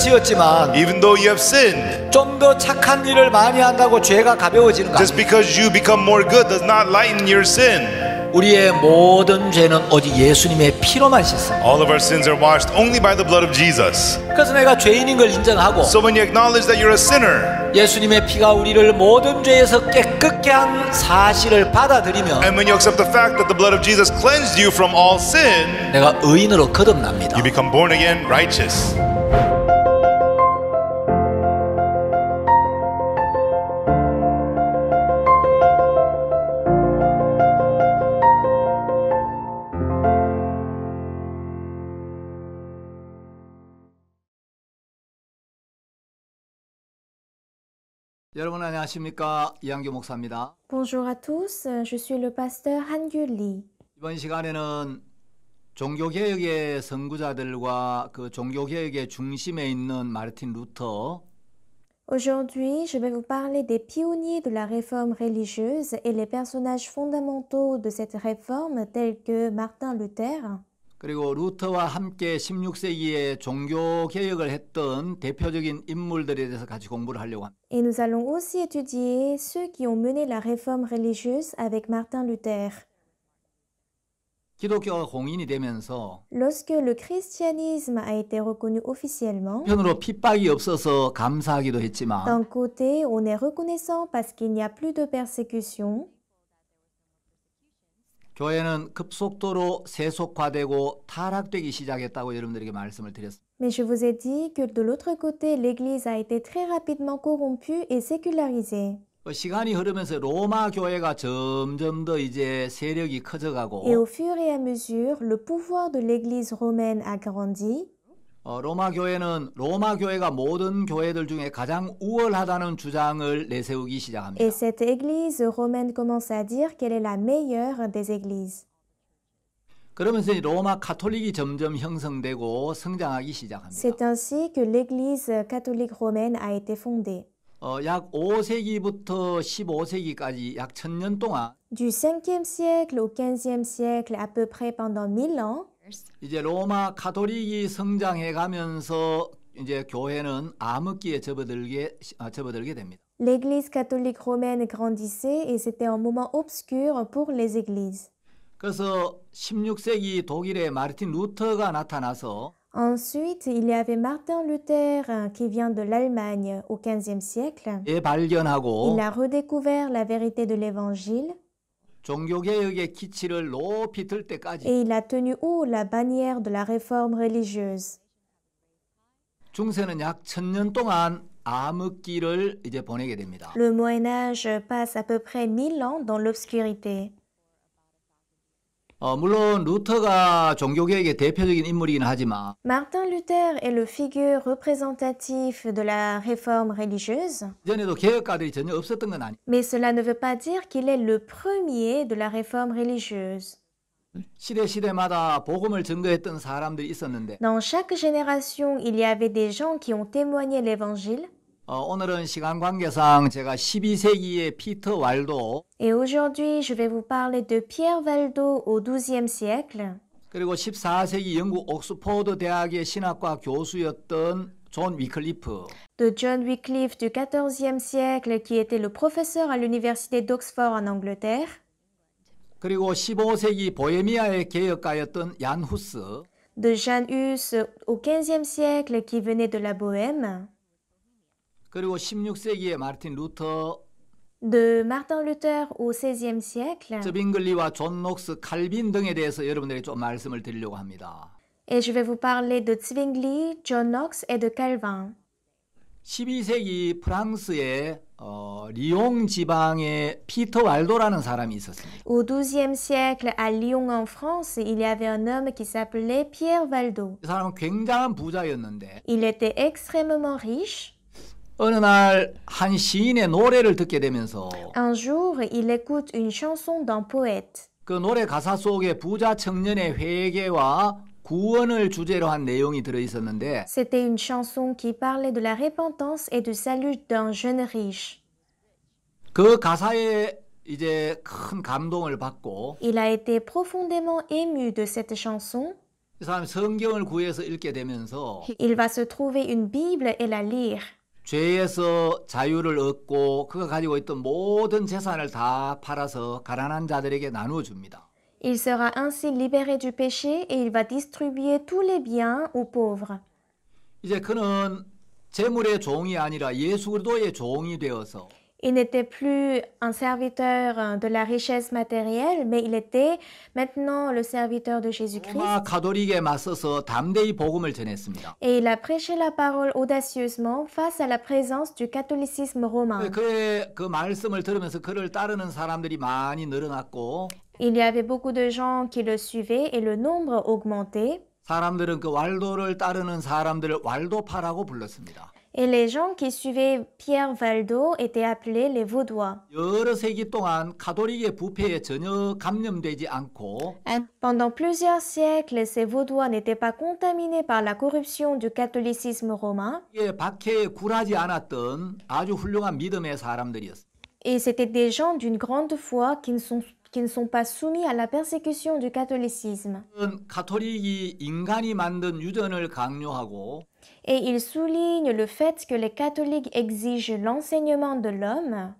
지었지만 even though you have sinned 좀더 착한 일을 많이 한다고 죄가 가벼워지는 거 Just because you become more good does not lighten your sin. 우리의 모든 죄는 오직 예수님의 피로만 씻습니다. All of our sins are washed only by the blood of Jesus. 그래서 내가 죄인인 걸 인정하고 So when you acknowledge that you're a sinner. 예수님의 피가 우리를 모든 죄에서 깨끗게 한 사실을 받아들이면 And when you accept the fact that the blood of Jesus cleansed you from all sin. 내가 의인으로 거듭납니다. You become born again righteous. 안녕하십니까 이한규 목사입니다. Bonjour à tous, je suis le pasteur 한규 Lee. 이번 시간에는 종교개혁의 선구자들과 그 종교개혁의 중심에 있는 마르틴 루터 Aujourd'hui, je vais vous parler des pionniers de la réforme religieuse et les personnages fondamentaux de cette réforme tels que Martin Luther 그리고 루터와 함께 16세기에 종교 개혁을 했던 대표적인 인물들에 대해서 같이 공부를 하려고 합니다. Et nous allons aussi étudier ceux qui ont mené la réforme religieuse avec Martin Luther. 기독교가 공인이 되면서 Lorsque le christianisme a été reconnu officiellement, 편으로 핍박이 없어서 감사하기도 했지만 d'un côté, on est reconnaissant parce qu'il n'y a plus de persécution. 교회는 급속도로 세속화되고 타락되기 시작했다고 여러분들에게 말씀을 드렸습니다. Mais je vous ai dit que de l'autre côté, l'Église a été très rapidement corrompue et sécularisée. 시간이 흐르면서 로마 교회가 점점 더 이제 세력이 커져가고. Et au fur et à mesure, le pouvoir de l'Église romaine a grandi. 어, 로마 교회는 로마 교회가 모든 교회들 중에 가장 우월하다는 주장을 내세우기 시작합니다. Et cette église romaine commence à dire qu'elle est la meilleure des églises. 그러면서 로마 카톨릭이 점점 형성되고 성장하기 시작합니다. C'est ainsi que l'église catholique romaine a été fondée. 어, 약 5세기부터 15세기까지 약 1000년 동안 du 5e siècle au 15e siècle à peu près pendant 1000 ans L'église catholique romaine grandissait et c'était un moment obscur pour les églises. Ensuite, il y avait Martin Luther euh, qui vient de l'Allemagne au 15e siècle. il a redécouvert la vérité de l'évangile. Et il a tenu haut la bannière de la réforme religieuse. Le Moyen Âge passe à peu près 1000 ans dans l'obscurité. Martin Luther est le figure représentatif de la réforme religieuse. Mais cela ne veut pas dire qu'il est le premier de la réforme religieuse. Dans chaque génération, il y avait des gens qui ont témoigné l'évangile. 어, 오늘은 시간 관계상 제가 12세기의 피터 왈도 Et aujourd'hui, je vais vous parler de Pierre Valdo au XIIe siècle 그리고 14세기 영국 옥스퍼드 대학의 신학과 교수였던 존 위클리프 de John Wycliffe du XIVe siècle qui était le professeur à l'université d'Oxford en Angleterre, 그리고 15세기 보헤미아의 개혁가였던 얀 후스 de Jan Hus au XVe siècle qui venait de la Bohème, 그리고 16세기에 마르틴 루터 de Martin Luther au XVIe siècle. 저빙글리와 존 녹스, 칼빈 등에 대해서 여러분들에게 좀 말씀을 드리려고 합니다. Et je vais vous parler de Zwingli, John Knox et de Calvin. 12세기 프랑스의 어, 리옹 지방에 피터 왈도라는 사람이 있었습니다. Au XIIe siècle, à Lyon en France, il y avait un homme qui s'appelait Pierre Valdo. 이 사람은 굉장한 부자였는데. Il était extrêmement riche. 어느 날 한 시인의 노래를 듣게 되면서 Un jour, il écoute une chanson d'un poète. 그 노래 가사 속에 부자 청년의 회개와 구원을 주제로 한 내용이 들어 있었는데 C'était une chanson qui parlait de la repentance et du salut d'un jeune riche. 그 가사에 이제 큰 감동을 받고 Il a été profondément ému de cette chanson. 이 사람이 성경을 구해서 읽게 되면서 Il va se trouver une Bible et la lire. 죄에서 자유를 얻고 그가 가지고 있던 모든 재산을 다 팔아서 가난한 자들에게 나누어 줍니다. Il sera ainsi libéré du péché et il va distribuer tous les biens aux pauvres. 이제 그는 재물의 종이 아니라 예수 그리스도의 종이 되어서 Il n'était plus un serviteur euh, de la richesse matérielle, mais il était maintenant le serviteur de Jésus-Christ. Et il a prêché la parole audacieusement face à la présence du catholicisme romain. Il y avait beaucoup de gens qui le suivaient et le nombre augmentait. 사람들은 불렀습니다 et les gens qui suivaient Pierre Valdo étaient appelés les Vaudois. Pendant plusieurs siècles, ces Vaudois n'étaient pas contaminés par la corruption du catholicisme romain. Et c'était des gens d'une grande foi qui ne sont pas qui ne sont pas soumis à la persécution du catholicisme. Et ils soulignent le fait que les catholiques exigent l'enseignement de l'homme.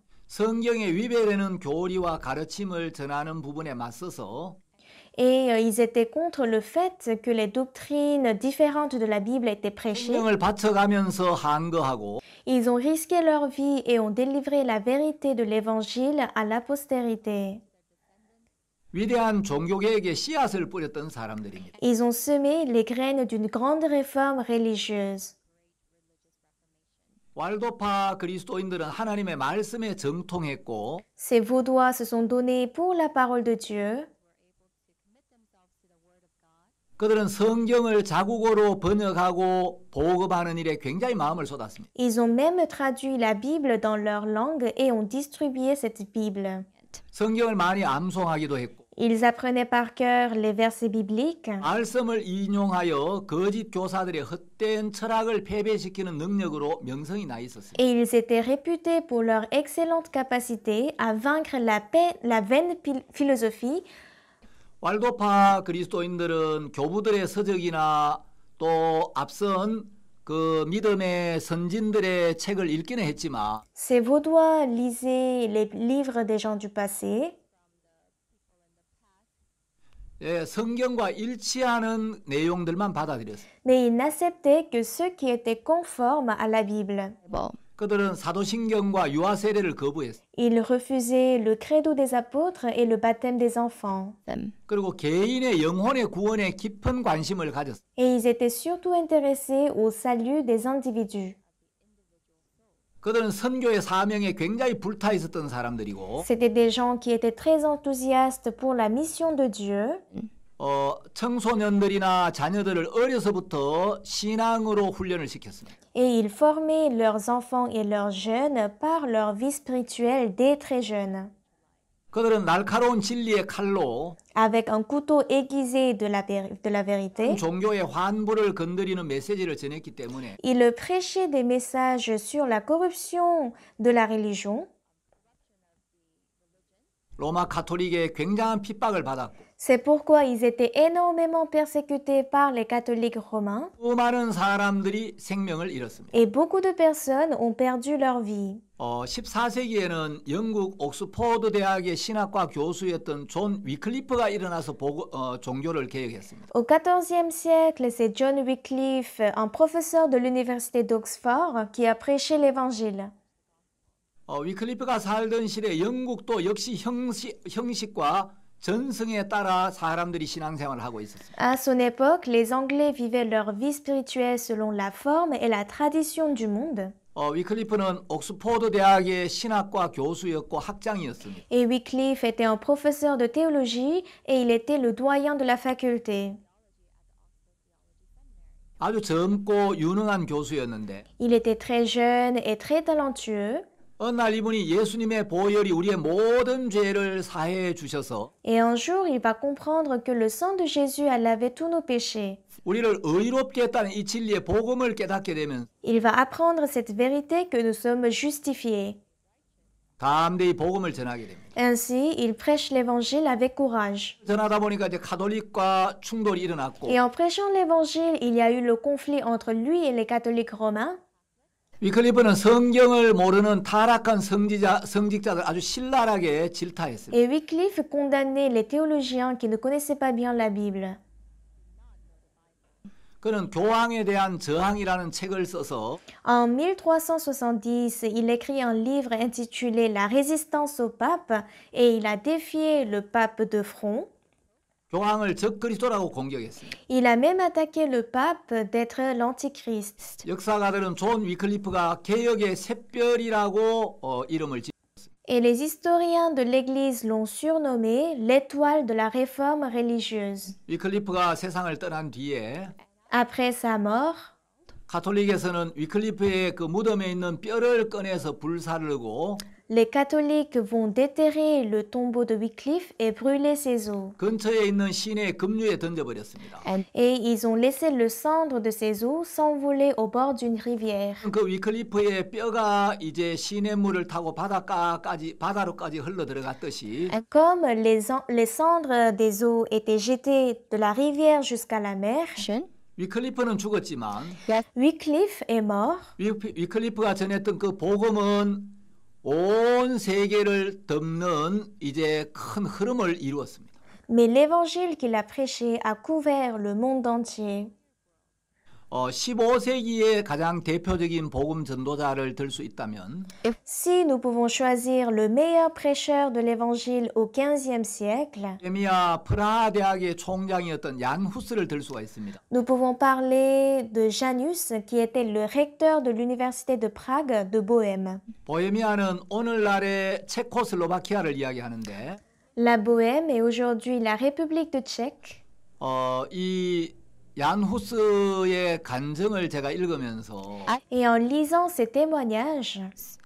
Et euh, ils étaient contre le fait que les doctrines différentes de la Bible étaient prêchées. Ils ont risqué leur vie et ont délivré la vérité de l'Évangile à la postérité. 위대한 종교개혁의 씨앗을 뿌렸던 사람들입니다. Ils ont semé les graines d'une grande réforme religieuse. 왈도파 그리스도인들은 하나님의 말씀에 정통했고 Ces vaudois se sont donnés pour la parole de Dieu. 그들은 성경을 자국어로 번역하고 보급하는 일에 굉장히 마음을 쏟았습니다. Ils ont même traduit la Bible dans leur langue et ont distribué cette Bible. 성경을 많이 암송하기도 했고 Ils apprenaient par cœur les versets bibliques. Et ils étaient réputés pour leur excellente capacité à vaincre la, paix, vaine philosophie. 왈도파 그리스도인들은 교부들의 서적이나 또 Ces Vaudois lisaient les livres des gens du passé. Mais ils n'acceptaient que ceux qui étaient conformes à la Bible. Ils refusaient le credo des apôtres et le baptême des enfants. Et ils étaient surtout intéressés au salut des individus. 그들은 선교의 사명에 굉장히 불타 있었던 사람들이고 C'était des gens qui étaient très enthousiastes pour la mission de Dieu. 어, 청소년들이나 자녀들을 어려서부터 신앙으로 훈련을 시켰습니다. Et ils formaient leurs enfants et leurs jeunes par leur vie spirituelle dès très jeunes. 그들은 날카로운 진리의 칼로 avec un couteau aiguisé de la, de la vérité 종교의 환부를 건드리는 메시지를 전했기 때문에 ils prêchaient des messages sur la corruption de la religion 로마 가톨릭의 굉장한 핍박을 받았고 C'est pourquoi ils étaient énormément persécutés par les catholiques romains. Et beaucoup de personnes ont perdu leur vie. Au 14 e Au XIVe siècle, c'est John Wycliffe, un professeur de l'université d'Oxford, qui a prêché l'évangile. 형식, à son époque, les Anglais vivaient leur vie spirituelle selon la forme et la tradition du monde. Et Wycliffe était un professeur de théologie et il était le doyen de la faculté. Il était très jeune et très talentueux. Et un jour, il va comprendre que le sang de Jésus a lavé tous nos péchés. Il va apprendre cette vérité que nous sommes justifiés. Ainsi, il prêche l'évangile avec courage. Et en prêchant l'évangile, il y a eu le conflit entre lui et les catholiques romains. 위클리프는 성경을 모르는 타락한 성지자, 성직자들 아주 신랄하게 질타했습니다. Et Wycliffe condamnait les théologiens qui ne connaissaient pas bien la Bible. 그는 교황에 대한 저항이라는 책을 써서 En 1370, il écrit un livre intitulé La résistance au pape et il a défié le pape de front. 교황을 적그리스도라고 공격했어요. Il a même attaqué le pape d'être l'antichrist. 역사가들은 존 위클리프가 개혁의 샛별이라고 어, 이름을 지 Et les historiens de l'Église l'ont surnommé l'étoile de la réforme religieuse. 위클리프가 세상을 떠난 뒤에 Après sa mort, 가톨릭에서는 위클리프의 그 무덤에 있는 뼈를 꺼내서 불사르고 les catholiques vont déterrer le tombeau de Wycliffe et brûler ses eaux Et ils ont laissé le cendre de ses os s'envoler au bord d'une rivière. Comme les, cendres des eaux étaient jetées de la rivière jusqu'à la mer, Wycliffe est mort. 온 세계를 덮는 이제 큰 흐름을 이루었습니다. Mais l'évangile qu'il a prêché a couvert le monde entier. 어, 15세기의 가장 대표적인 복음 전도자를 들 수 있다면 Si nous pouvons choisir le meilleur prêcheur de l'évangile au 15e siècle 에미야 프라하 대학의 총장이었던 얀 후스를 들 수가 있습니다. Nous pouvons parler de Janus qui était le recteur de l'université de Prague de Bohème. 보헤미아는 오늘날의 체코슬로바키아를 이야기하는데 La Bohème est aujourd'hui la République de Tchèque. 어, 이얀 후스의 간증을 제가 읽으면서 ah, Et en lisant ses témoignages,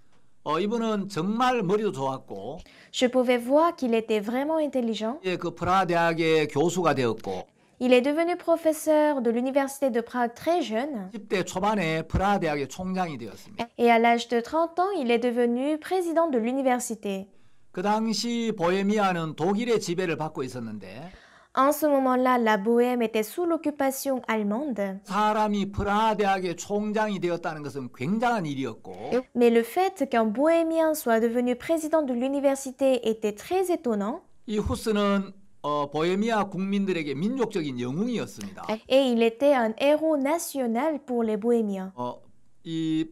어, 이분은 정말 머리도 좋았고 je pouvais voir qu'il était vraiment intelligent. 예, 그 프라하 대학의 교수가 되었고 Il est devenu professeur de l'université de Prague très jeune 10대 초반에 프라하 대학의 총장이 되었습니다. et à l'âge de 30 ans, il est devenu président de l'université. 그 당시 보헤미아는 독일의 지배를 받고 있었는데 En ce moment-là, la Bohème était sous l'occupation allemande. 사람이 프라하대학의 총장이 되었다는 것은 굉장한 일이었고 Mais le fait qu'un bohémien soit devenu président de l'université était très étonnant. 이 후스는 어, 보헤미아 국민들에게 민족적인 영웅이었습니다. Et il était un héros national pour les bohémiens. 어, 이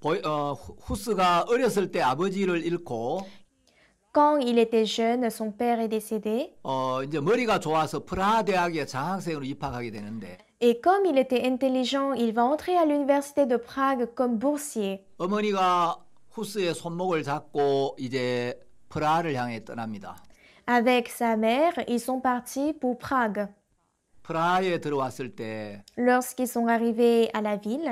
보, 어, 후스가 어렸을 때 아버지를 잃고 Quand il était jeune, son père est décédé. Et comme il était intelligent, il va entrer à l'université de Prague comme boursier. Avec sa mère, ils sont partis pour Prague. Lorsqu'ils sont arrivés à la ville,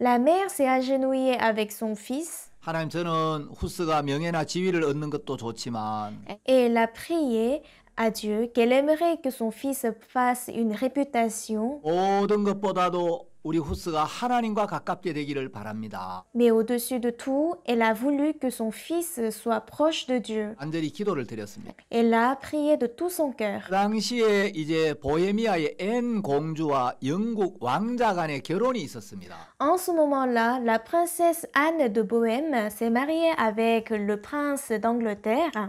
la mère s'est agenouillée avec son fils 하나님 저는 후스가 명예나 지위를 얻는 것도 좋지만 Et elle a prié à Dieu qu'elle aimerait que son fils fasse une réputation 모든 것보다도 Mais au-dessus de tout, elle a voulu que son fils soit proche de Dieu. Elle a prié de tout son cœur. En ce moment-là, la princesse Anne de Bohème s'est mariée avec le prince d'Angleterre.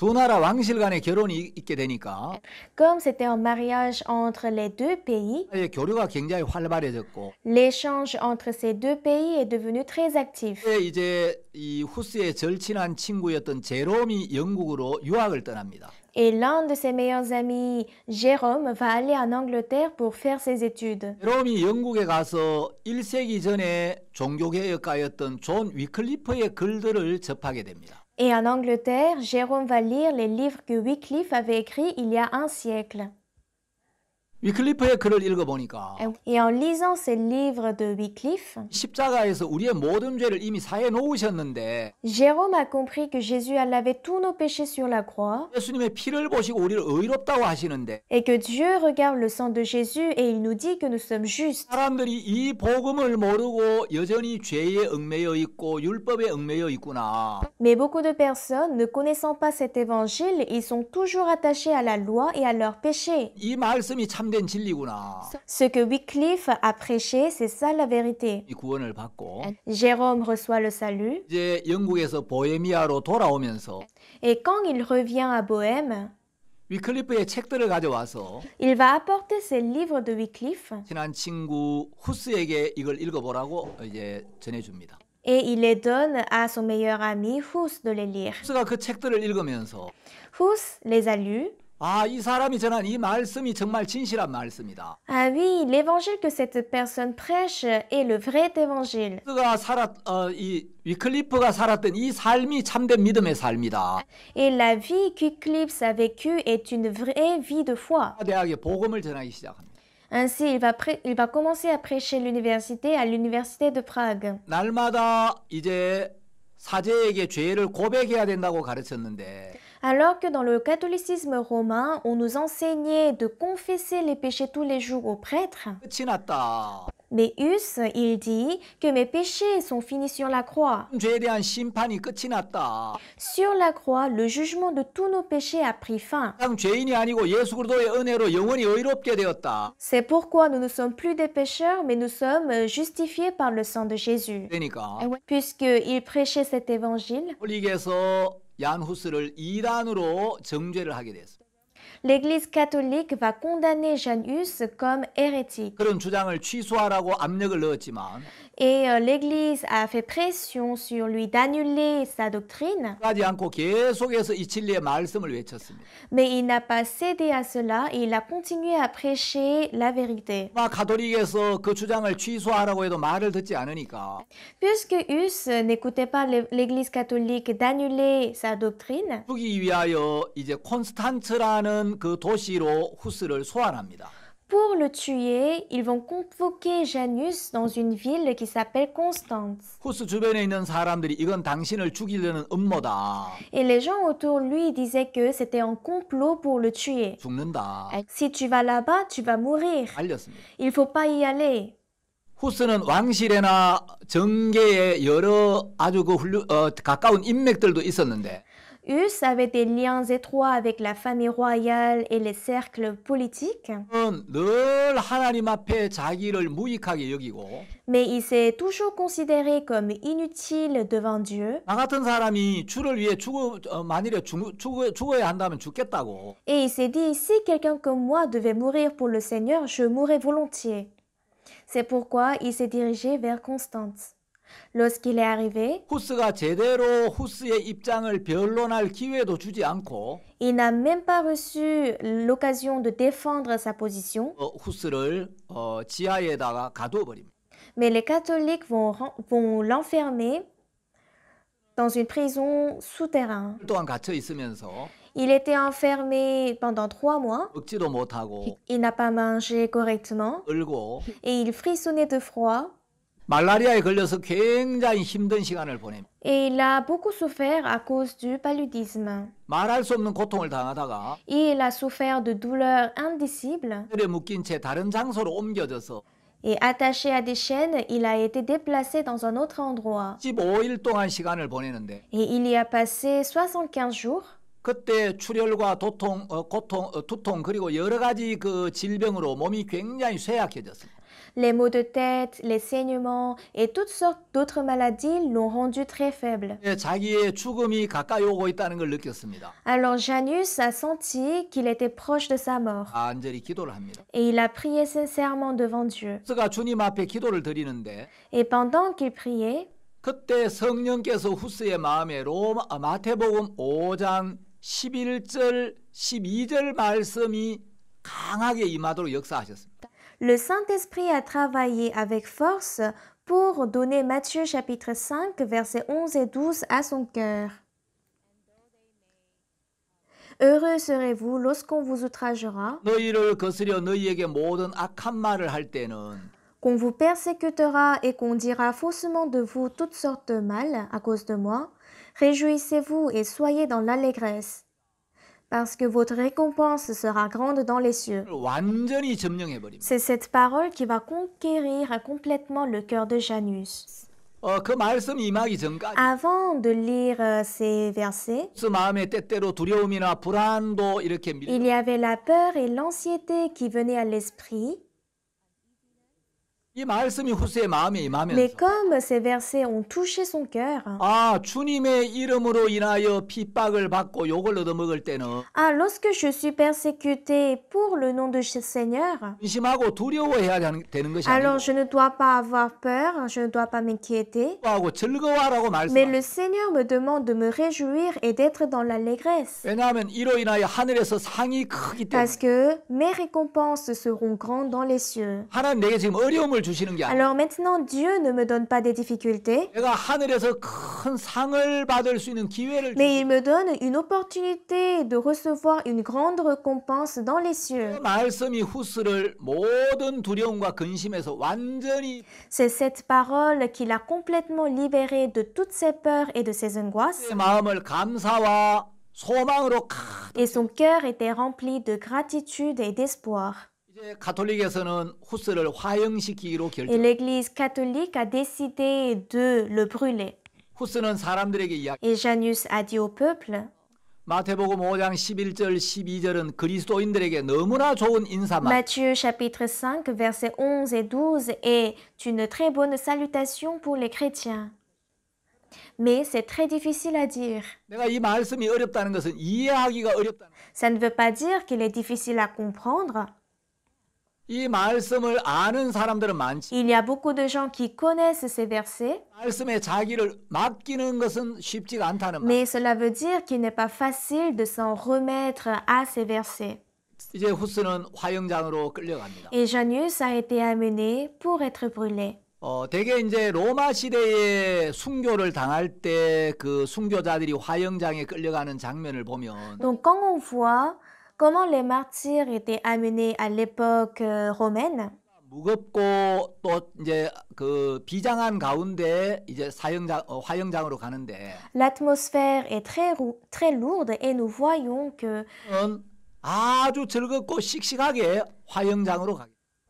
두 나라 왕실 간의 결혼이 있게 되니까 Comme c'était un mariage entre les deux pays, 교류가 굉장히 활발해졌고 l'échange entre ces deux pays est devenu très actif. 그때 이제 이 후스의 절친한 친구였던 제롬이 영국으로 유학을 떠납니다. Et l'un de ses meilleurs amis, Jérôme, va aller en Angleterre pour faire ses études. 제롬이 영국에 가서 1세기 전에 종교개혁가였던 존 위클리프의 글들을 접하게 됩니다. Et en Angleterre, Jérôme va lire les livres que Wycliffe avait écrits il y a un siècle. Et en lisant ces livres de Wycliffe, Jérôme a compris que Jésus a lavé tous nos péchés sur la croix et que Dieu regarde le sang de Jésus et il nous dit que nous sommes justes. Mais beaucoup de personnes, ne connaissant pas cet évangile, ils sont toujours attachés à la loi et à leurs péchés. Ce que Wycliffe a prêché, c'est ça la vérité. Jérôme reçoit le salut. Et quand il revient à Bohème, il va apporter ses livres de Wycliffe et il les donne à son meilleur ami Hus de les lire. les a lus 아, 이 사람이 전한 이 말씀이 정말 진실한 말씀이다. Ah oui, l'évangile que cette personne prêche est le vrai évangile. 그가 살았 어, 이 위클리프가 살았던 이 삶이 참된 믿음의 삶이다. Et la vie qu'Eclipse a vécue est une vraie vie de foi. 대학에 복음을 전하기 시작합니다. Ainsi, il va, il va commencer à prêcher l'université à l'université de Prague. 날마다 이제 사제에게 죄를 고백해야 된다고 가르쳤는데 Alors que dans le catholicisme romain, on nous enseignait de confesser les péchés tous les jours aux prêtres. Mais Hus, il dit que mes péchés sont finis sur la croix. Sur la croix, le jugement de tous nos péchés a pris fin. C'est pourquoi nous ne sommes plus des pécheurs, mais nous sommes justifiés par le sang de Jésus. Eh Puisqu'il prêchait cet évangile, 얀후스를 이란으로 정죄를 하게 됐습니다. l'Église catholique va condamner Hus comme hérétique. Et euh, l'Église a fait pression sur lui d'annuler sa doctrine. Mais il n'a pas cédé à cela et il a continué à prêcher la vérité. Puisque Hus n'écoutait pas l'Église catholique d'annuler sa doctrine, 이제 콘스탄츠라는 모든 그 도시로 후스를 소환합니다. Pour le tuer, ils vont convoquer Janus dans une ville qui s'appelle Constance. 후스 주변에 있는 사람들이 이건 당신을 죽이려는 음모다. Et les gens autour lui disaient que c'était un complot pour le tuer. 죽는다. Si tu vas là-bas, tu vas mourir. 알렸습니다. Il faut pas y aller. 후스는 왕실에나 정계에 여러 아주 그 훌륭, 어, 가까운 인맥들도 있었는데 avait des liens étroits avec la famille royale et les cercles politiques. Mais il s'est toujours considéré comme inutile devant Dieu. Et il s'est dit, si quelqu'un comme moi devait mourir pour le Seigneur, je mourrais volontiers. C'est pourquoi il s'est dirigé vers Constance. Lorsqu'il est arrivé, il n'a même pas reçu l'occasion de défendre sa position, mais les catholiques vont, l'enfermer dans une prison souterraine. Il était enfermé pendant trois mois, il n'a pas mangé correctement et il frissonnait de froid. 말라리아에 걸려서 굉장히 힘든 시간을 보냅니다. Et il a beaucoup souffert à cause du paludisme. 말할 수 없는 고통을 당하다가 Et il a souffert de douleurs indicibles. 에 묶인 채 다른 장소로 옮겨져서 Et attaché à des chaînes, il a été déplacé dans un autre endroit. 15일 동안 시간을 보내는데 Et il y a passé 75 jours. 그때 출혈과 도통, 어, 고통, 어, 두통 그리고 여러 가지 그 질병으로 몸이 굉장히 쇠약해졌습니다. les maux de tête, les saignements et toutes sortes d'autres maladies l'ont rendu très faible. Alors Janus a senti qu'il était proche de sa mort. Et il a prié sincèrement devant Dieu. Et pendant qu'il priait, 그때 성령께서 후스의 마음에 로마 마태복음 5장 11절 12절 말씀이 강하게 임하도록 역사하셨습니다 le Saint-Esprit a travaillé avec force pour donner Matthieu chapitre 5 versets 11 et 12 à son cœur. Heureux serez-vous lorsqu'on vous outragera. Qu'on vous persécutera et qu'on dira faussement de vous toutes sortes de mal à cause de moi. Réjouissez-vous et soyez dans l'allégresse parce que votre récompense sera grande dans les cieux. C'est cette parole qui va conquérir complètement le cœur de Janus. Avant de lire euh, ces versets, il y avait la peur et l'anxiété qui venaient à l'esprit. Mais comme ces versets ont touché son cœur, ah, lorsque je suis persécuté pour le nom de Seigneur, alors je ne dois pas avoir peur, je ne dois pas m'inquiéter. Mais le Seigneur me demande de me réjouir et d'être dans l'allégresse. Parce que mes récompenses seront grandes dans les cieux. Alors maintenant, Dieu ne me donne pas des difficultés, mais il me donne une opportunité de recevoir une grande récompense dans les cieux. C'est cette parole qui l'a complètement libéré de toutes ses peurs et de ses angoisses, et son cœur était rempli de gratitude et d'espoir. Et l'Église catholique a décidé de le brûler. Et Janus a dit au peuple, Matthieu chapitre 5 versets 11 et 12 est une très bonne salutation pour les chrétiens. Mais c'est très difficile à dire. Ça ne veut pas dire qu'il est difficile à comprendre. 이 말씀을 아는 사람들은 많지. Il y a beaucoup de gens qui connaissent ces versets. 말씀에 자기를 맡기는 것은 쉽지가 않다는 말. Mais cela veut dire qu'il n'est pas facile de s'en remettre à ces versets. 이제 후스는 화영장으로 끌려갑니다. Et Janus a été amené pour être brûlé. 어, 대개 이제 로마 시대에 순교를 당할 때 그 순교자들이 화영장에 끌려가는 장면을 보면 Donc quand on voit comment les martyrs étaient amenés à l'époque euh, romaine. L'atmosphère est très, très lourde et nous voyons que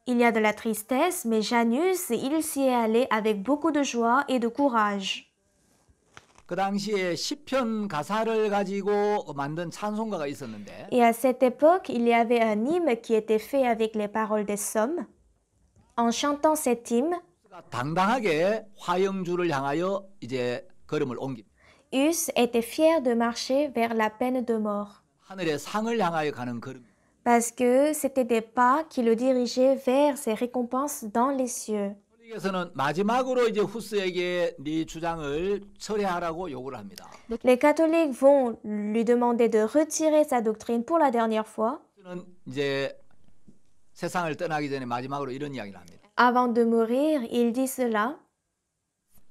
il y a de la tristesse, mais Janus, il s'y est allé avec beaucoup de joie et de courage. Et à cette époque, il y avait un hymne qui était fait avec les paroles des psaumes. En chantant cet hymne, 당당하게 Us était fier de marcher vers la peine de mort. Parce que c'était des pas qui le dirigeaient vers ses récompenses dans les cieux. 측에서는 마지막으로 이제 후스에게 네 주장을 철회하라고 요구를 합니다. Les catholiques vont lui demander de retirer sa doctrine pour la dernière fois. 이제 세상을 떠나기 전에 마지막으로 이런 이야기를 합니다. Avant de mourir, il dit cela.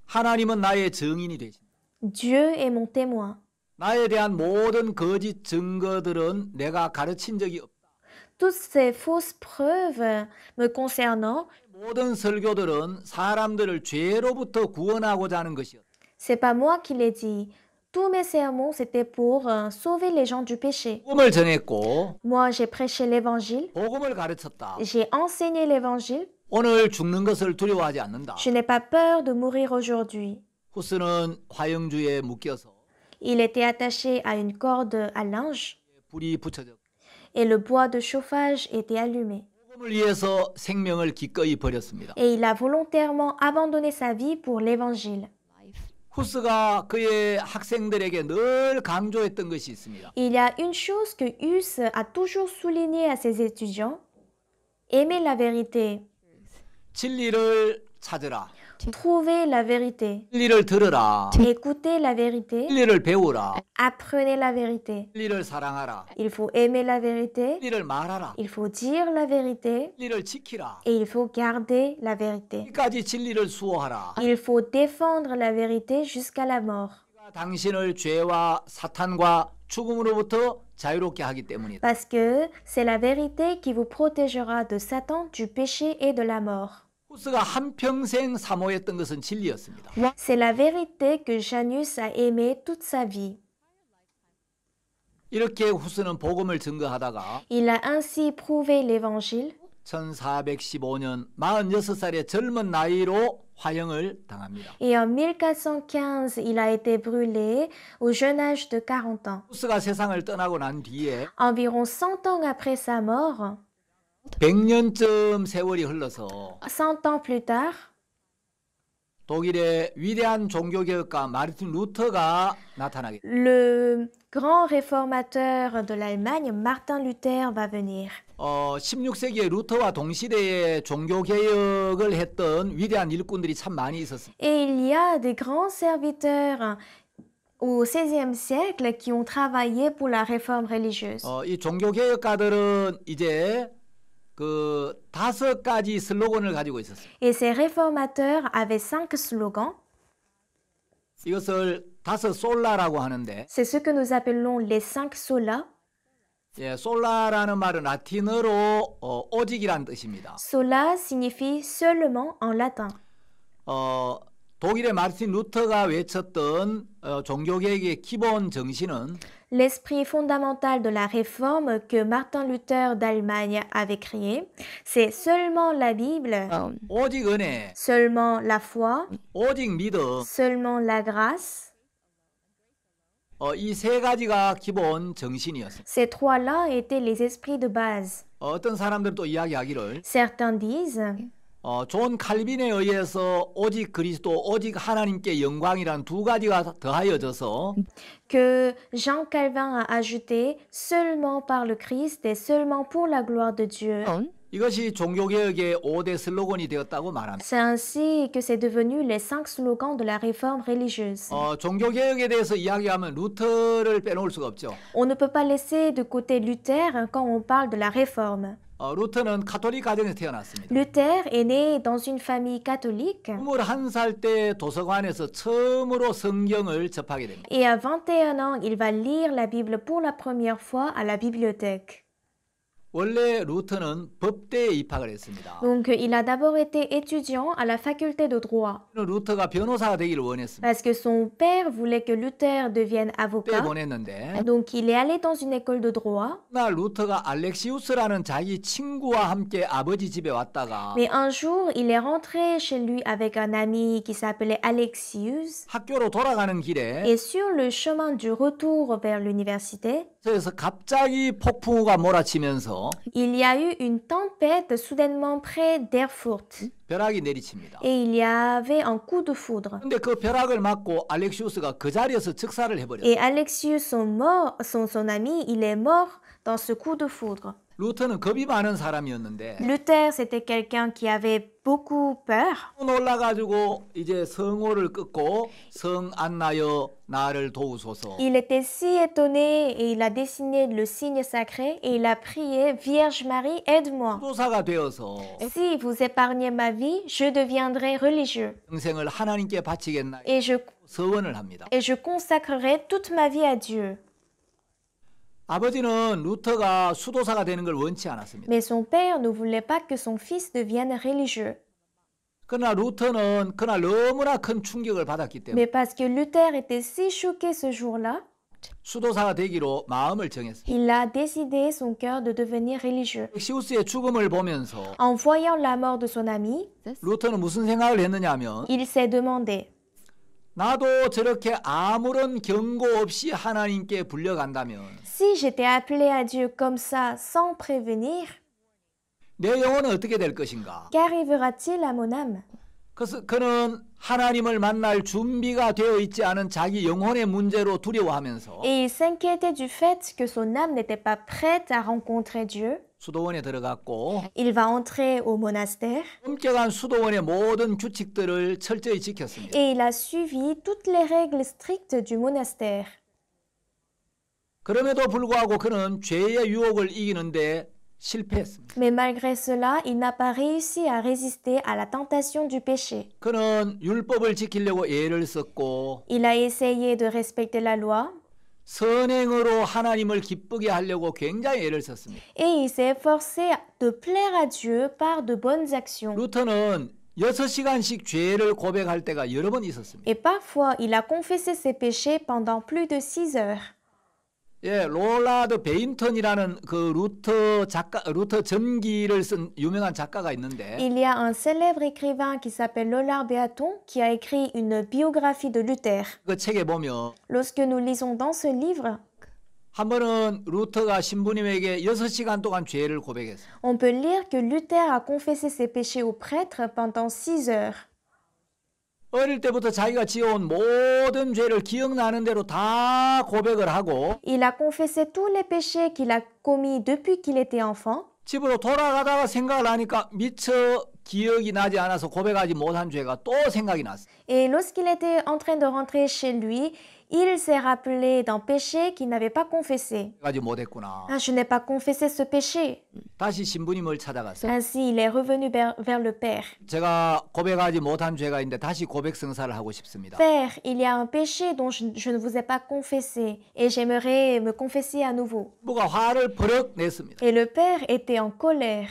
하나님은 나의 증인이 되신다. Dieu est mon témoin. 나에 대한 모든 거짓 증거들은 내가 가르친 적이 없다. Toutes ces fausses preuves me concernant, C'est pas moi qui l'ai dit. Tous mes sermons c'était pour euh, sauver les gens du péché. Moi, j'ai prêché l'évangile, j'ai enseigné l'évangile. Je n'ai pas peur de mourir aujourd'hui. Il était attaché à une corde à linge et le bois de chauffage était allumé. Et il a volontairement abandonné sa vie pour l'évangile. 후스가 그의 학생들에게 늘 강조했던 것이 있습니다. Il y a une chose que Hus a toujours souligné à ses étudiants. Aimer la vérité. 진리를 찾으라. Trouvez la vérité. Écoutez la vérité. Apprenez la vérité. Il faut aimer la vérité. Il faut dire la vérité. Et il faut garder la vérité. Il faut défendre la vérité jusqu'à la mort. Parce que c'est la vérité qui vous protégera de Satan, du péché et de la mort. 후스가 한평생 사모했던 것은 진리였습니다. C'est la vérité que Janus a aimé toute sa vie. 이렇게 후스는 복음을 증거하다가 Il a ainsi prouvé l'évangile. 1415년 46살의 젊은 나이로 화형을 당합니다. Et en 1415, il a été brûlé au jeune âge de 40 ans. 후스가 세상을 떠나고 난 뒤에 environ 100 ans après sa mort 100년쯤 세월이 흘러서 100 ans plus tard, 독일의 위대한 종교개혁가 마르틴 루터가 나타나게 le grand réformateur de l'Allemagne, Martin Luther, va venir. 어, 16세기에 루터와 동시대에 종교개혁을 했던 위대한 일꾼들이 참 많이 있었습니다. Et il y a des grands serviteurs au XVIe siècle qui ont travaillé pour la réforme religieuse. 어, 이 종교개혁가들은 이제 그 다섯 가지 슬로건을 가지고 있었어요. Et ces réformateurs avaient cinq slogans. 이것을 다섯 솔라라고 하는데. C'est ce que nous appelons les cinq solas. 예, 솔라라는 말은 라틴어로 어, 오직이란 뜻입니다. Sola signifie seulement en latin. 어, L'esprit fondamental de la réforme que Martin Luther d'Allemagne avait créé, c'est seulement la Bible, euh, seulement la foi, seulement la grâce. Ces trois-là étaient les esprits de base. Certains disent 어, 존 칼빈에 의해서 오직 그리스도, 오직 하나님께 영광이란 두 가지가 더하여져서 que Jean Calvin a ajouté seulement par le Christ et seulement pour la gloire de Dieu. 이것이 종교개혁의 5대 슬로건이 되었다고 말합니다. C'est ainsi que c'est devenu les cinq slogans de la réforme religieuse. 어, 종교개혁에 대해서 이야기하면 루터를 빼놓을 수가 없죠. On ne peut pas laisser de côté Luther quand on parle de la réforme. Luther est né dans une famille catholique. Et à 21 ans, il va lire la Bible pour la première fois à la bibliothèque. 원래 루터는 법대에 입학을 했습니다. Donc il a d'abord été étudiant à la faculté de droit. 루터가 변호사가 되기를 원했습니다. Parce que son père voulait que Luther devienne avocat. 보냈는데. Donc il est allé dans une école de droit. 나 루터가 알렉시우스라는 자기 친구와 함께 아버지 집에 왔다가. Mais un jour, il est rentré chez lui avec un ami qui s'appelait Alexius. 학교로 돌아가는 길에. Et sur le chemin du retour vers l'université. 그래서 갑자기 폭풍우가 몰아치면서 Il y a eu une tempête soudainement près d'Erfurt. Et il y avait un coup de foudre. Et Alexius, son, son ami, il est mort dans ce coup de foudre. Luther, c'était quelqu'un qui avait beaucoup peur. Il était si étonné et il a dessiné le signe sacré et il a prié Vierge Marie, aide-moi. Si vous épargnez ma vie, je deviendrai religieux. et je consacrerai toute ma vie à Dieu. 아버지는 루터가 수도사가 되는 걸 원치 않았습니다. Mais son père ne voulait pas que son fils devienne religieux. 그러나 루터는 그날 너무나 큰 충격을 받았기 때문에 Mais parce que Luther était si choqué ce jour-là, 수도사가 되기로 마음을 정했습니다. il a décidé son cœur de devenir religieux. 시우스의 죽음을 보면서 En voyant la mort de son ami, 루터는 무슨 생각을 했느냐면 il s'est demandé 나도 저렇게 아무런 경고 없이 하나님께 불려간다면 si j'étais appelé à Dieu comme ça sans prévenir, qu'arrivera-t-il à mon âme Et il s'inquiétait du fait que son âme n'était pas prête à rencontrer Dieu. Il va entrer au monastère et il a suivi toutes les règles strictes du monastère. 그럼에도 불구하고 그는 죄의 유혹을 이기는데 실패했습니다. Mais malgré cela, il n'a pas réussi à résister à la tentation du péché. 그는 율법을 지키려고 예를 썼고 Il a essayé de respecter la loi 선행으로 하나님을 기쁘게 하려고 굉장히 애를 썼습니다. et il s'est forcé de plaire à Dieu par de bonnes actions. 루터는 6시간씩 죄를 고백할 때가 여러 번 있었습니다. Et parfois, il a confessé ses péchés pendant plus de six heures. 예, 롤라드 베인턴이라는 그 루터 작가 루터 전기를 쓴 유명한 작가가 있는데 Il y a un célèbre écrivain qui s'appelle Lollard Beaton qui a écrit une biographie de Luther. 그 책에 보면 Lorsque nous lisons dans ce livre 한 번은 루터가 신부님에게 6시간 동안 죄를 고백했어요. On peut lire que Luther a confessé ses péchés au prêtre pendant 6 heures. 어릴 때부터 자기가 지어온 모든 죄를 기억나는 대로 다 고백을 하고 Il a confessé tous les péchés qu'il a commis depuis qu'il était enfant. 집으로 돌아가다가 생각을 하니까 미처 기억이 나지 않아서 고백하지 못한 죄가 또 생각이 났어. Et lorsqu'il était en train de rentrer chez lui, il s'est rappelé d'un péché qu'il n'avait pas confessé. Ah, je n'ai pas confessé ce péché. Ainsi, il est revenu vers, le Père. Père, il y a un péché dont je, ne vous ai pas confessé et j'aimerais me confesser à nouveau. Et le Père était en colère.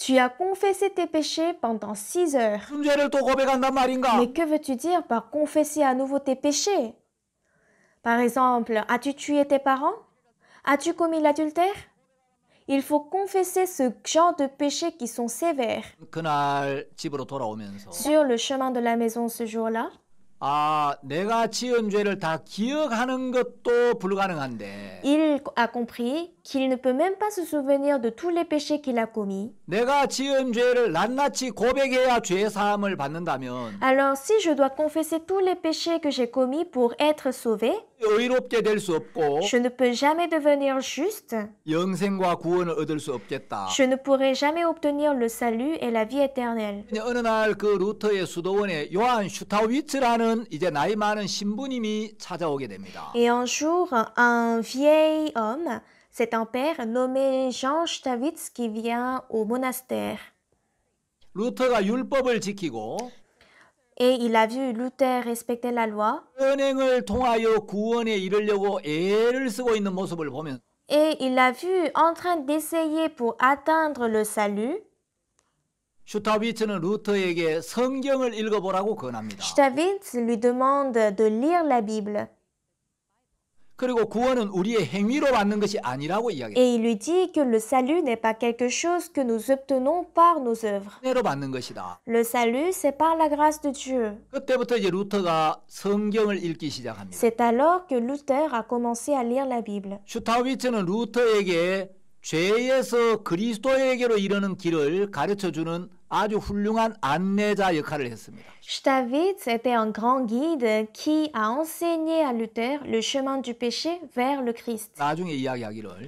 Tu as confessé tes péchés pendant six heures. Mais que veux-tu dire par confesser à nouveau tes péchés Par exemple, as-tu tué tes parents As-tu commis l'adultère il faut confesser ce genre de péchés qui sont sévères. Sur le chemin de la maison ce jour-là, il a compris qu'il ne peut même pas se souvenir de tous les péchés qu'il a commis. Alors si je dois confesser tous les péchés que j'ai commis pour être sauvé, je ne peux jamais devenir juste. Je ne pourrai jamais obtenir le salut et la vie éternelle. Et un jour, un vieil homme c'est un père nommé Jean Stavitz qui vient au monastère. Et il a vu Luther respecter la loi. Et il a vu en train d'essayer pour atteindre le salut. Stavitz lui demande de lire la Bible. 그리고 구원은 우리의 행위로 받는 것이 아니라고 이야기해요. Et il lui dit que le salut n'est pas quelque chose que nous obtenons par nos œuvres. 은혜로 받는 것이다. Le salut c'est par la grâce de Dieu. 그때부터 이제 루터가 성경을 읽기 시작합니다. C'est alors que Luther a commencé à lire la Bible. 슈타우비츠는 루터에게 죄에서 그리스도에게로 이르는 길을 가르쳐 주는 아주 était un grand guide qui a enseigné à Luther le chemin du péché vers le Christ.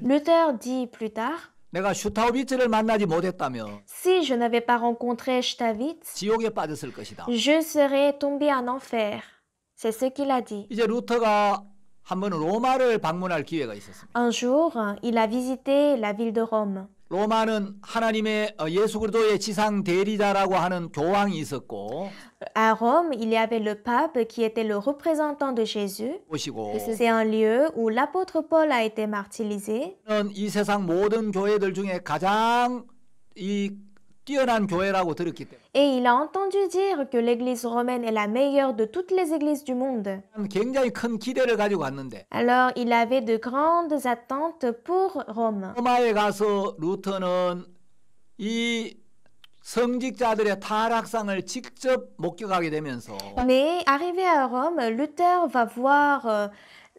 Luther dit plus tard Si je n'avais pas rencontré Stavitz je serais tombé en enfer. C'est ce qu'il a dit. Un jour, il a visité la ville de Rome. 로마는 하나님의 예수 그리스도의 지상 대리자라고 하는 교황이 있었고 À Rome, il y avait le pape qui était le représentant de Jésus. 보시고 C'est un lieu où l'apôtre Paul a été martyrisé. 이 세상 모든 교회들 중에 가장 이 Et il a entendu dire que l'église romaine est la meilleure de toutes les églises du monde. Alors il avait de grandes attentes pour Rome. Mais arrivé à Rome, Luther va voir euh,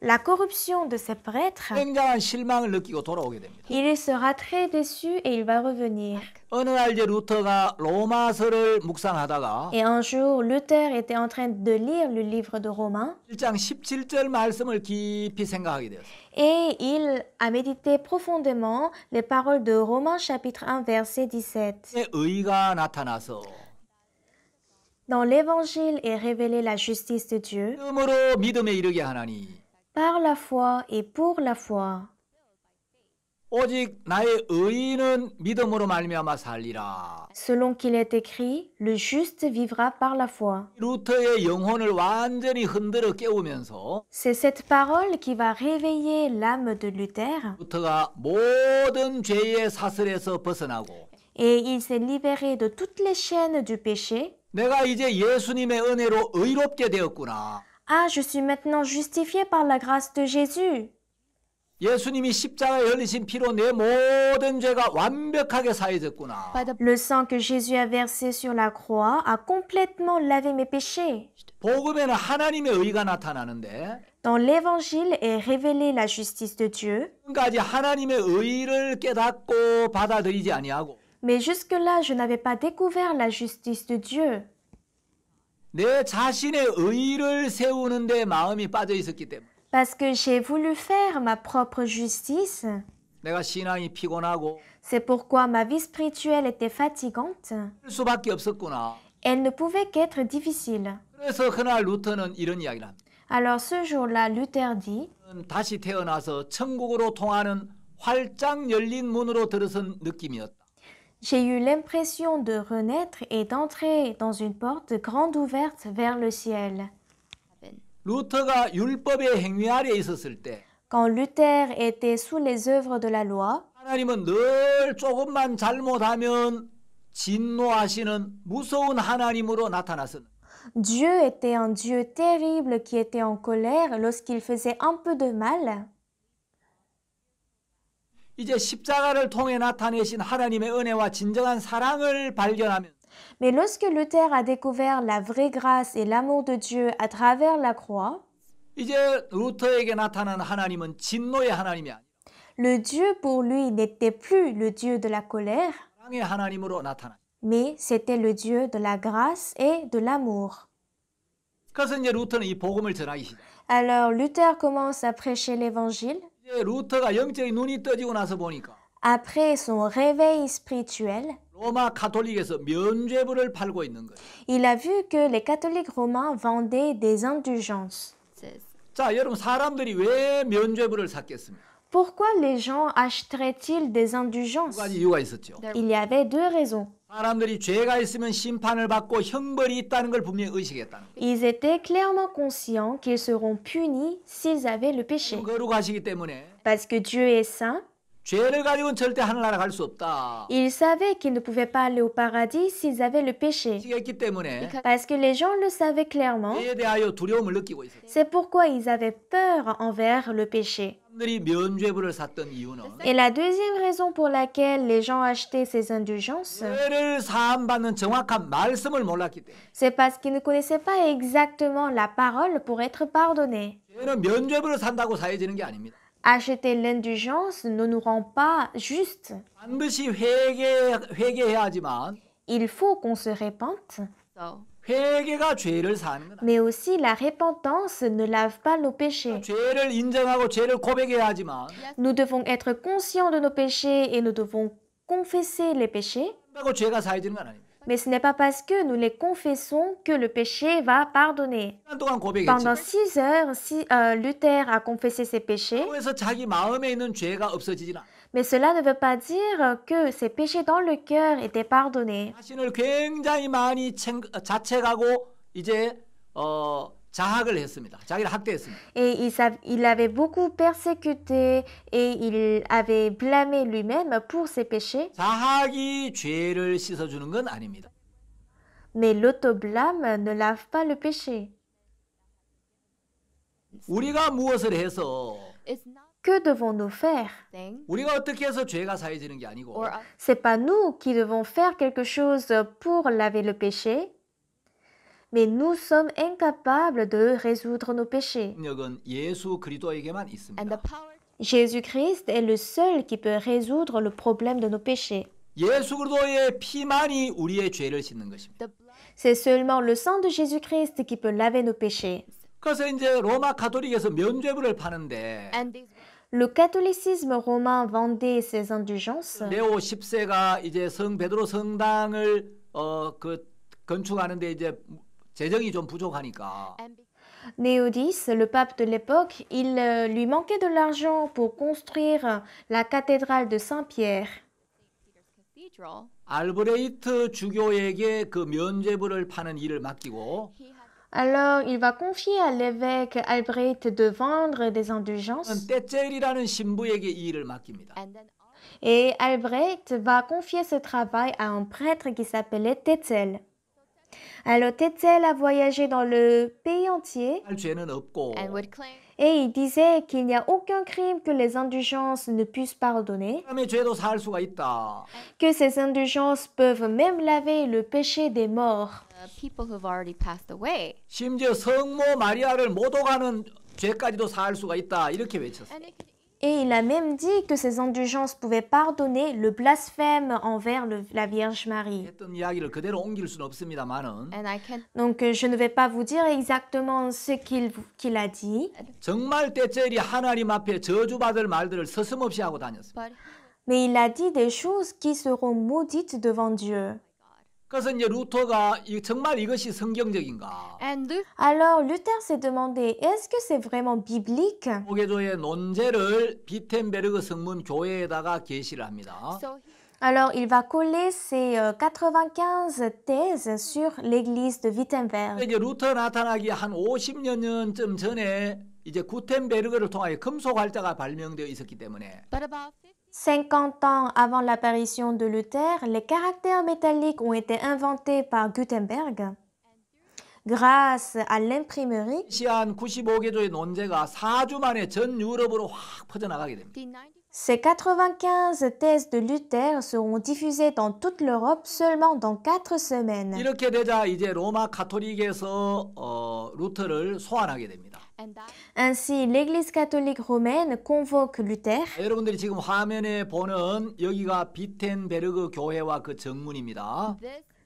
la corruption de ses prêtres, il sera très déçu et il va revenir. Et un jour, Luther était en train de lire le livre de Romains. Et il a médité profondément les paroles de Romains chapitre 1 verset 17. Dans l'évangile est révélée la justice de Dieu par la foi et pour la foi. Selon qu'il est écrit, le juste vivra par la foi. C'est cette parole qui va réveiller l'âme de Luther et il s'est libéré de toutes les chaînes du péché. Ah, je suis maintenant justifié par la grâce de Jésus. Le sang que Jésus a versé sur la croix a complètement lavé mes péchés. Dans l'évangile est révélée la justice de Dieu. Mais jusque-là, je n'avais pas découvert la justice de Dieu. 내 자신의 의를 세우는 데 마음이 빠져 있었기 때문에 Parce que j'ai voulu faire ma propre justice. 내가 신앙이 피곤하고 C'est pourquoi ma vie spirituelle était fatigante. 수밖에 없었구나. Elle ne pouvait qu'être difficile. 그래서 그날 루터는 이런 이야기를 합니다. Alors ce jour-là, Luther dit 다시 태어나서 천국으로 통하는 활짝 열린 문으로 들어선 느낌이었다. J'ai eu l'impression de renaître et d'entrer dans une porte grande ouverte vers le ciel. Quand Luther était sous les œuvres de la loi, Dieu était un Dieu terrible qui était en colère lorsqu'il faisait un peu de mal. Mais lorsque Luther a découvert la vraie grâce et l'amour de Dieu à travers la croix, le Dieu pour lui n'était plus le Dieu de la colère, mais c'était le Dieu de la grâce et de l'amour. Alors Luther commence à prêcher l'évangile. Après son réveil spirituel, il a vu que les catholiques romains vendaient des indulgences. Pourquoi les gens achèteraient-ils des indulgences Il y avait deux raisons. Ils étaient clairement conscients qu'ils seront punis s'ils avaient le péché. Parce que Dieu est saint, ils savaient qu'ils ne pouvaient pas aller au paradis s'ils avaient le péché. Parce que les gens le savaient clairement. C'est pourquoi ils avaient peur envers le péché. Et la deuxième raison pour laquelle les gens achetaient ces indulgences, c'est parce qu'ils ne connaissaient pas exactement la parole pour être pardonnés acheter l'indulgence ne nous rend pas justes. Il faut qu'on se répente, Mais aussi la repentance ne lave pas nos péchés. Nous devons être conscients de nos péchés et nous devons confesser les péchés. Mais ce n'est pas parce que nous les confessons que le péché va pardonner. Pendant six heures, si, euh, Luther a confessé ses péchés. Mais cela ne veut pas dire que ses péchés dans le cœur étaient pardonnés. Et il avait beaucoup persécuté et il avait blâmé lui-même pour ses péchés. Mais l'autoblâme ne lave pas le péché. Que devons-nous faire C'est pas nous qui devons faire quelque chose pour laver le péché mais nous sommes incapables de résoudre nos péchés. Jésus-Christ est le seul qui peut résoudre le problème de nos péchés. C'est seulement le sang de Jésus-Christ qui peut laver nos péchés. Le catholicisme romain vendait ses indulgences. 재정이 le pape de l'époque, il euh, lui manquait de l'argent pour construire euh, la cathédrale de Saint-Pierre. Alors, il va confier à l'évêque Albrecht de vendre des indulgences. Et Albrecht va confier ce travail à un prêtre qui s'appelait Tetzel. Alors Tetzel a voyagé dans le pays entier. Et il disait qu'il n'y a aucun crime que les indulgences ne puissent pardonner. Que ces indulgences peuvent même laver le péché des morts. 심지어 마리아를 못 죄까지도 사할 수가 있다. 이렇게 외쳤어요. Et il a même dit que ces indulgences pouvaient pardonner le blasphème envers la Vierge Marie. Donc euh, je ne vais pas vous dire exactement ce qu'il a dit. Mais il a dit des choses qui seront maudites devant Dieu. 그래서 이제 루터가 정말 이것이 성경적인가? And Luther, Alors Luther s'est demandé est-ce que c'est vraiment biblique? 모교조의 논제를 비텐베르그 성문 교회에다가 게시를 합니다. so he, Alors il va coller ses euh, 95 thèses sur l'église de Wittenberg. 이제 루터 나타나기 한 50년 쯤 전에 이제 구텐베르그를 통하여 금속 활자가 발명되어 있었기 때문에 but about 50 ans avant l'apparition de Luther, les caractères métalliques ont été inventés par Gutenberg. grâce à l'imprimerie. Ces 95 thèses de Luther seront diffusées dans toute l'Europe seulement dans 4 semaines. 어, 루터를 소환하게 됩니다. Ainsi, l'Église catholique romaine convoque Luther. 여러분들이 지금 화면에 보는 여기가 비텐베르그 교회와 그 정문입니다.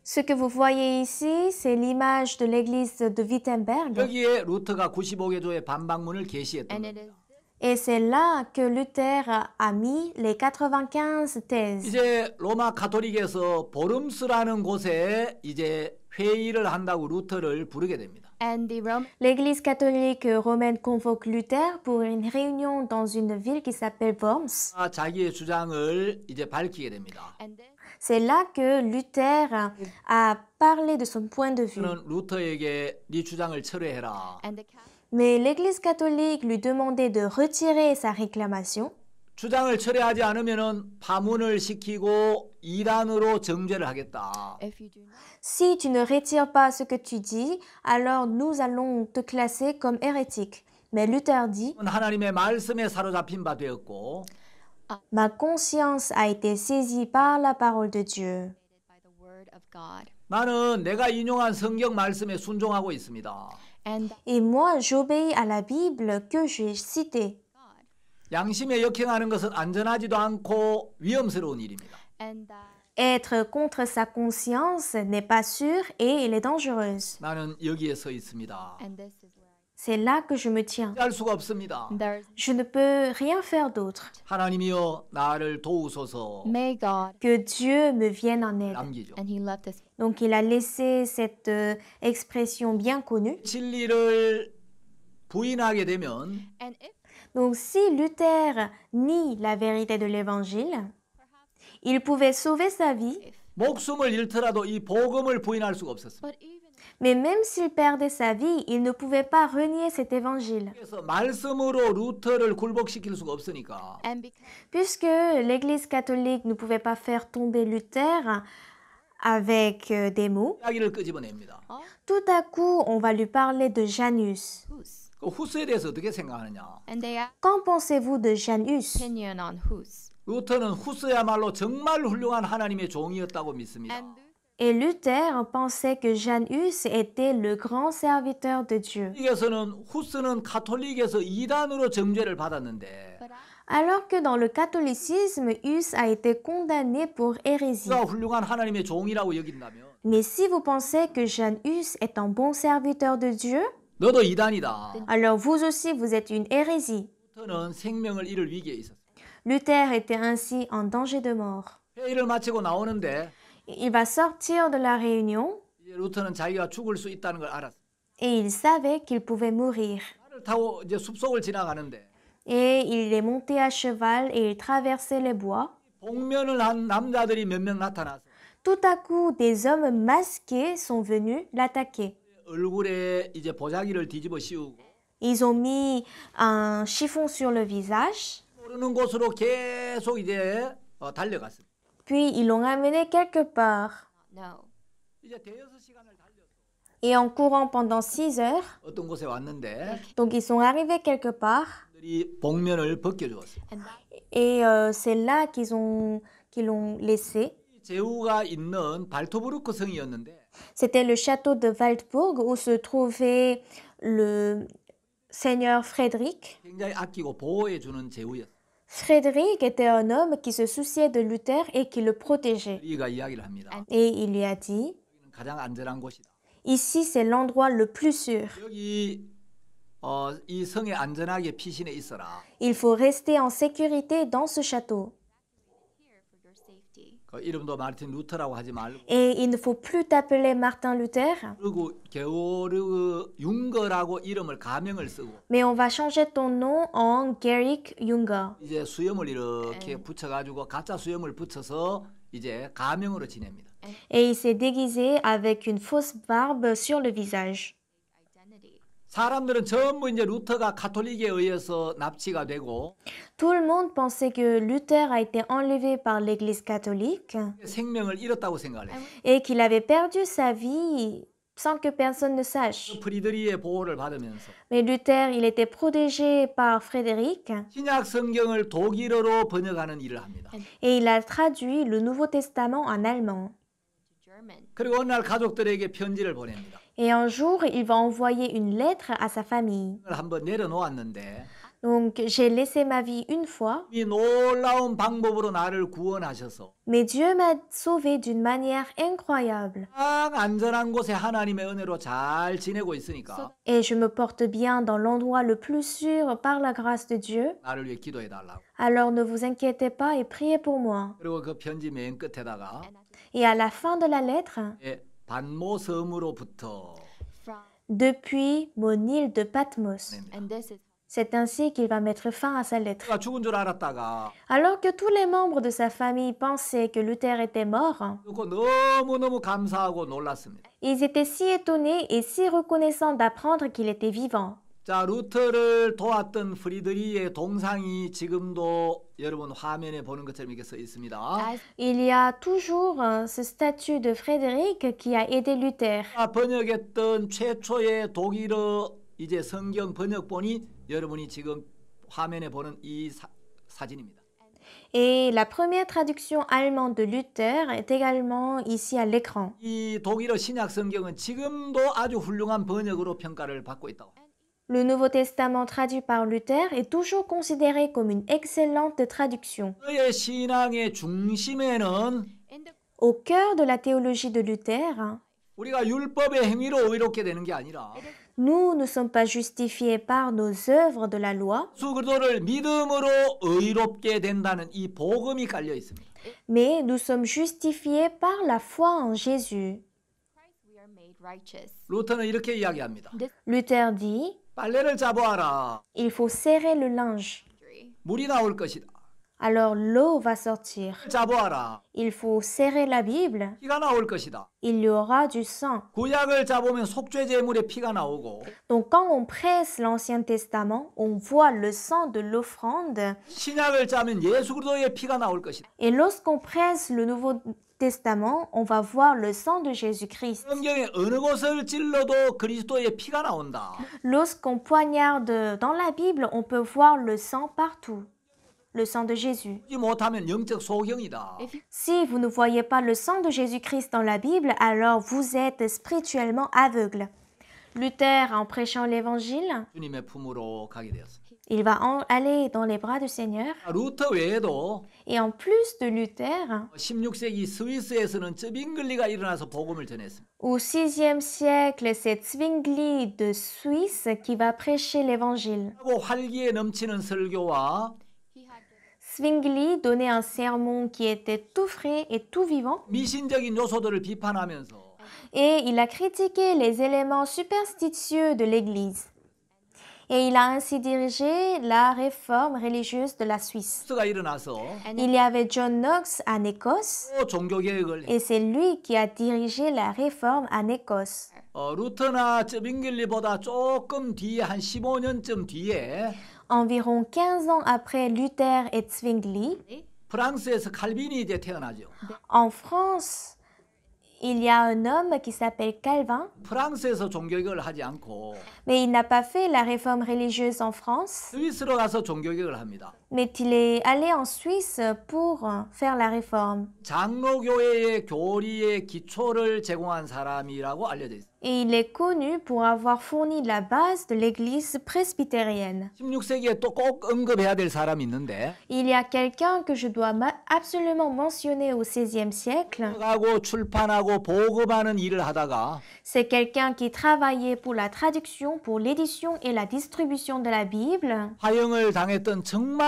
Ce que vous voyez ici, c'est l'image de l'église de Wittenberg. 여기에 루터가 95개 조의 반박문을 게시했던 겁니다. Et c'est là que Luther a mis les 95 thèses. 이제 로마 가톨릭에서 보름스라는 곳에 이제 회의를 한다고 루터를 부르게 됩니다. L'Église catholique romaine convoque Luther pour une réunion dans une ville qui s'appelle Worms. C'est là que Luther a parlé de son point de vue. Mais l'Église catholique lui demandait de retirer sa réclamation. 주장을 철회하지 않으면 파문을 시키고 이단으로 정죄를 하겠다. Si tu ne retires pas ce que tu dis, alors nous allons te classer comme hérétique. Mais Luther dit 하나님의 말씀에 사로잡힌 바 되었고 Ma conscience a été saisie par la parole de Dieu. 나는 내가 인용한 성경 말씀에 순종하고 있습니다. Et moi, j'obéis à la Bible que j'ai citée. 양심에 uh, Être contre sa conscience n'est pas sûr et il est dangereuse. C'est là que je me tiens. Je ne peux rien faire d'autre. Que Dieu me vienne en aide. Donc il a laissé cette euh, expression bien connue. Donc si Luther nie la vérité de l'évangile, il pouvait sauver sa vie. Mais même s'il perdait sa vie, il ne pouvait pas renier cet évangile. Puisque l'Église catholique ne pouvait pas faire tomber Luther avec euh, des mots, tout à coup on va lui parler de Janus. Qu'en pensez-vous de Jeanne Hus? Et Luther pensait que Jeanne Hus était le grand serviteur de Dieu. Alors que dans le catholicisme, Hus a été condamné pour hérésie. Mais si vous pensez que Jeanne Hus est un bon serviteur de Dieu, alors vous aussi, vous êtes une hérésie. Luther était ainsi en danger de mort. Il va sortir de la réunion et il savait qu'il pouvait mourir. Et il est monté à cheval et il traversait les bois. Tout à coup, des hommes masqués sont venus l'attaquer. 얼굴에 이제 보자기를 뒤집어 씌우고 Ils ont mis un chiffon sur le visage. 모르는 곳으로 계속 이제 어, 달려갔습니다. Puis ils l'ont amené quelque part. No. 이제 대여섯 시간을 달려서 Et en courant pendant six heures, 어떤 곳에 왔는데 donc ils sont arrivés quelque part. 들이 복면을 벗겨주었어요. And that- Et euh, c'est là qu'ils ont qu'ils l'ont laissé. 제우가 있는 발토브루크 성이었는데 C'était le château de Waldburg où se trouvait le seigneur Frédéric. Frédéric était un homme qui se souciait de Luther et qui le protégeait. Et il lui a dit, ici c'est l'endroit le plus sûr. Il faut rester en sécurité dans ce château. 이름도 마르틴 루터라고 하지 말고 Et il ne faut plus t'appeler Martin Luther, 그리고 게오르그 융거라고 이름을 가명을 쓰고 mais on va changer ton nom en Gerrick Junger. 이제 수염을 이렇게 붙여가지고 가짜 수염을 붙여서 이제 가명으로 지냅니다. Et il s'est déguisé avec une fausse barbe sur le visage. 사람들은 전부 이제 루터가 가톨릭에 의해서 납치가 되고 Tout le monde pensait que Luther a été enlevé par l'église catholique 생명을 잃었다고 생각을 해요. et qu'il avait perdu sa vie sans que personne ne sache. 프리드리의 보호를 받으면서 Mais Luther, il était protégé par Frédéric 신약 성경을 독일어로 번역하는 일을 합니다. et il a traduit le Nouveau Testament en allemand. 그리고 어느 날 가족들에게 편지를 보냅니다. Et un jour, il va envoyer une lettre à sa famille. Donc, j'ai laissé ma vie une fois. Mais Dieu m'a sauvé d'une manière incroyable. Et je me porte bien dans l'endroit le plus sûr par la grâce de Dieu. Alors ne vous inquiétez pas et priez pour moi. Et à la fin de la lettre, depuis mon île de Patmos. C'est ainsi qu'il va mettre fin à sa lettre. Alors que tous les membres de sa famille pensaient que Luther était mort, ils étaient si étonnés et si reconnaissants d'apprendre qu'il était vivant. 자, 루터를 도왔던 프리드리의 동상이 지금도 여러분 화면에 보는 것처럼 이렇게 써 있습니다. Il y a toujours ce statut de Frédéric qui a aidé Luther. 번역했던 최초의 독일어 이제 성경 번역본이 여러분이 지금 화면에 보는 이 사, 사진입니다. Et la première traduction allemande de Luther est également ici à l'écran. 이 독일어 신약 성경은 지금도 아주 훌륭한 번역으로 평가를 받고 있다고. Le Nouveau Testament traduit par Luther est toujours considéré comme une excellente traduction. Au cœur de la théologie de Luther, nous ne sommes pas justifiés par nos œuvres de la loi, mais nous sommes justifiés par la foi en Jésus. Luther dit il faut serrer le linge. Alors l'eau va sortir. Il faut serrer la Bible. Il y aura du sang. Donc quand on presse l'Ancien Testament, on voit le sang de l'offrande. Et lorsqu'on presse le Nouveau Testament, on va voir le sang de Jésus-Christ. Lorsqu'on poignarde dans la Bible, on peut voir le sang partout. Le sang de Jésus. Si vous ne voyez pas le sang de Jésus-Christ dans la Bible, alors vous êtes spirituellement aveugle. Luther, en prêchant l'Évangile, il va aller dans les bras du Seigneur. Et en plus de Luther, au siècle, c'est Zwingli de Suisse qui va prêcher l'évangile. Zwingli donnait un sermon qui était tout frais et tout vivant et il a critiqué les éléments superstitieux de l'Église et il a ainsi dirigé la réforme religieuse de la Suisse. Il y avait John Knox en Écosse et c'est lui qui a dirigé la réforme en Écosse. Environ 15 ans après Luther et Zwingli, en France, il y a un homme qui s'appelle Calvin. Mais il n'a pas fait la réforme religieuse en France mais il est allé en Suisse pour faire la réforme. Et il est connu pour avoir fourni la base de l'église presbytérienne. Il y a quelqu'un que je dois absolument mentionner au XVIe siècle. C'est quelqu'un qui travaillait pour la traduction, pour l'édition et la distribution de la Bible.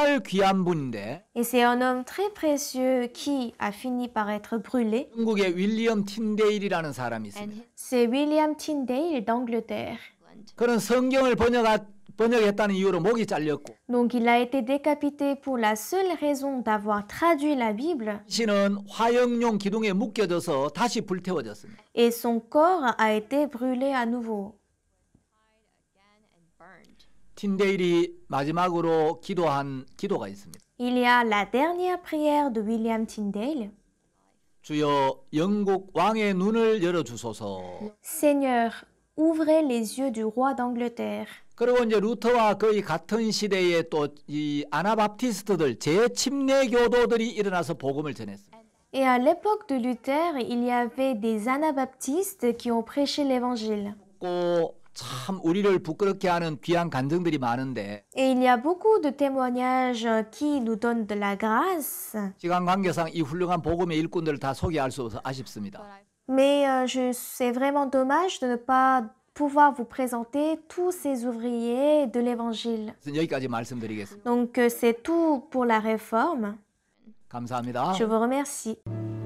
정말 귀한 분인데 Et c'est un homme très précieux qui a fini par être brûlé. 영국의 윌리엄 틴데일이라는 사람이 있습니다. C'est William Tyndale d'Angleterre. 그는 성경을 번역하, 번역했다는 이유로 목이 잘렸고 Donc il a été décapité pour la seule raison d'avoir traduit la Bible 시는 화영용 기둥에 묶여져서 다시 불태워졌습니다. et son corps a été brûlé à nouveau. 틴데일이 마지막으로 기도한 기도가 있습니다. Il y a la dernière prière de William Tyndale. 주여 영국 왕의 눈을 열어 주소서. Seigneur, ouvrez les yeux du roi d'Angleterre. 그리고 이제 루터와 거의 같은 시대에 또 이 아나바티스트들 재침례교도들이 일어나서 복음을 전했습니다. Et à l'époque de Luther, il y avait des anabaptistes qui ont prêché l'évangile. 꼭참 우리를 부끄럽게 하는 귀한 간증들이 많은데 Et il y a beaucoup de témoignages qui nous donnent de la grâce. 시간 관계상 이 훌륭한 복음의 일꾼들을 다 소개할 수 없어 아쉽습니다. Mais euh, je- c'est vraiment dommage de ne pas pouvoir vous présenter tous ces ouvriers de l'Évangile. 그래서 여기까지 말씀드리겠습니다. Donc euh, c'est tout pour la réforme. 감사합니다. Je vous remercie.